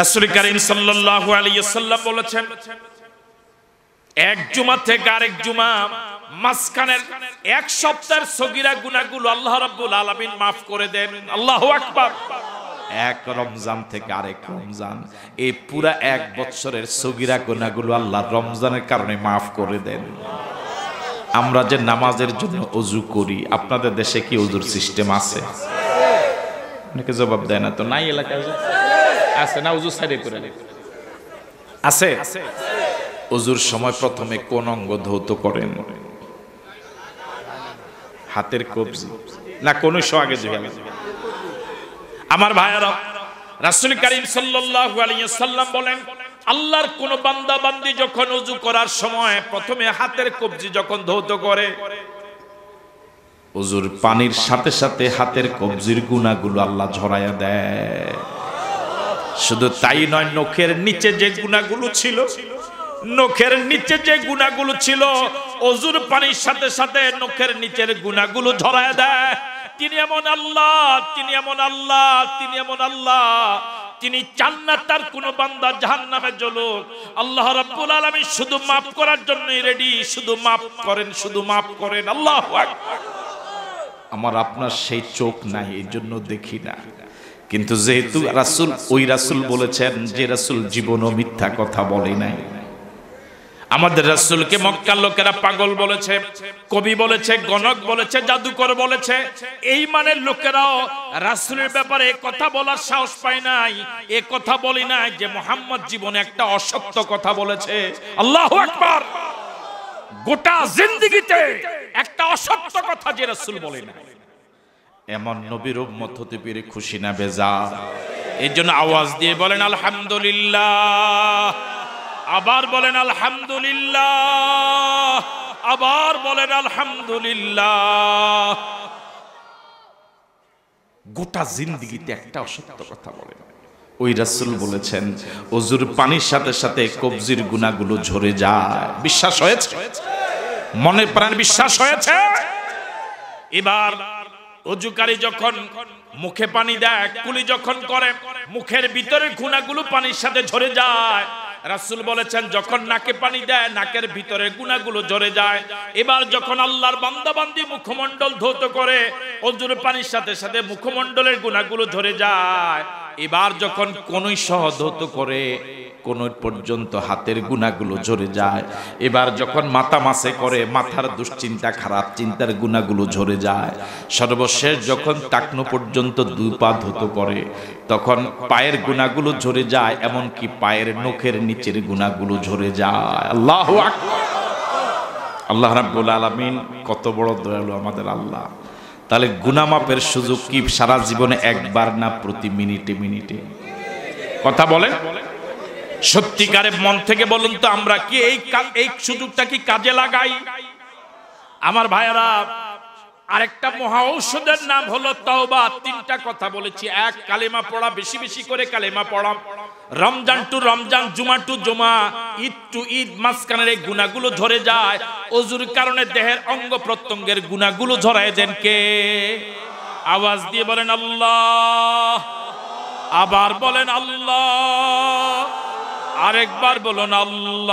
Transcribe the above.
রাসুল করিম সাল্লাহ আলিয়াল্লাম বলেছেন এক জুমা থেকে আরেক জুমা মাঝখানের এক সপ্তাহের সগিরা গুনাগুলো আল্লাহ রাব্বুল আলামিন মাফ করে দেন আল্লাহু আকবার এক রমজান থেকে আরেক রমজান এই পুরা এক বছরের সগিরা গুনাগুলো আল্লাহ রমজানের কারণে মাফ করে দেন আমরা যে নামাজের জন্য অজু করি আপনাদের দেশে কি অজুর সিস্টেম আছে অনেকে জবাব দেয় না তো নাই এলাকায় আছে না উজু সাইডে করে আছে অজুর সময় প্রথমে কোন অঙ্গ ধৌত করেন হাতের কবজি না কোন আগে ধুয়ে আমার ভাইয়ারা রাসুল করিম সাল্লাল্লাহু আলাইহি সাল্লাম বলেন আল্লাহর কোন বান্দা বান্দি যখন উজু করার সময় প্রথমে হাতের কবজি যখন ধৌত করে উজুর পানির সাথে সাথে হাতের কবজির গুণাগুলো আল্লাহ ঝরাইয়া দেয় শুধু তাই নয় নখের নিচে যে গুণাগুলো ছিল নখের নিচে যে গুণাগুলো ছিল অজুর পানির সাথে সাথে নখের নিচের গুণাগুলো ধরায় দেয় তিনি এমন আল্লাহ তিনি এমন আল্লাহ তিনি এমন আল্লাহ তিনি চান না তার কোন বান্দা জাহান নামে জ্বলুক আল্লাহ রাব্বুল আলামিন শুধু মাফ করার জন্যই রেডি শুধু মাফ করেন শুধু মাফ করেন আল্লাহ আমার আপনার সেই চোখ নাই এই জন্য দেখি না কিন্তু যেহেতু রাসুল ওই রাসুল বলেছেন যে রাসুল জীবনও মিথ্যা কথা বলে নাই আমাদের রাসুলকে মক্কার লোকেরা পাগল বলেছে কবি বলেছে গণক বলেছে জাদুকর বলেছে এই মানের লোকেরাও রাসুলের ব্যাপারে কথা বলার সাহস পায় নাই এ কথা বলি নাই যে মোহাম্মদ জীবনে একটা অসত্য কথা বলেছে আল্লাহ একবার গোটা জিন্দিগিতে একটা অসত্য কথা যে রাসুল বলে নাই এমন নবীর উম্মত হতে পেরে খুশি না বেজা এর জন্য আওয়াজ দিয়ে বলেন আলহামদুলিল্লাহ আবার বলেন আলহামদুলিল্লাহ আবার বলেন আলহামদুলিল্লাহ গোটা জিন্দগিতে একটা অসত্য কথা বলেন ওই রাসুল বলেছেন ওজুর পানির সাথে সাথে কবজির গুণাগুলো ঝরে যায় বিশ্বাস হয়েছে মনে প্রাণ বিশ্বাস হয়েছে এবার অজুকারী যখন মুখে পানি দেয় কুলি যখন করে মুখের ভিতরে খুনাগুলো পানির সাথে ঝরে যায় রাসুল বলেছেন যখন নাকে পানি দেয় নাকের ভিতরে গুণাগুলো ঝরে যায় এবার যখন আল্লাহর বান্দাবান্দি মুখমণ্ডল ধৌত করে অজুর পানির সাথে সাথে মুখমণ্ডলের গুণাগুলো ধরে যায় এবার যখন কোনই সহধত করে কোন পর্যন্ত হাতের গুণাগুলো ঝরে যায় এবার যখন মাথা মাসে করে মাথার দুশ্চিন্তা খারাপ চিন্তার গুণাগুলো ঝরে যায় সর্বশেষ যখন টাকনো পর্যন্ত দুই পা ধুত করে তখন পায়ের গুণাগুলো ঝরে যায় এমনকি পায়ের নখের নিচের গুণাগুলো ঝরে যায় আল্লাহ আল্লাহ রাব্বুল আলামিন কত বড় দয়ালু আমাদের আল্লাহ তাহলে গুনামাপের সুযোগ কি সারা জীবনে একবার না প্রতি মিনিটে মিনিটে কথা বলেন সত্যিকারের মন থেকে বলুন তো আমরা কি এই এই সুযোগটা কি কাজে লাগাই আমার ভাইয়েরা আরেকটা মহা ঔষধের নাম হলো তাওবা তিনটা কথা বলেছি এক কালেমা পড়া বেশি বেশি করে কালেমা পড়া রমজান টু রমজান জুমা টু জুমা ঈদ টু ঈদ মাঝখানের এই গুণাগুলো ধরে যায় অজুর কারণে দেহের অঙ্গ প্রত্যঙ্গের গুণাগুলো ধরায় দেন কে আওয়াজ দিয়ে বলেন আল্লাহ আবার বলেন আল্লাহ আরেকবার বলুন আল্লাহ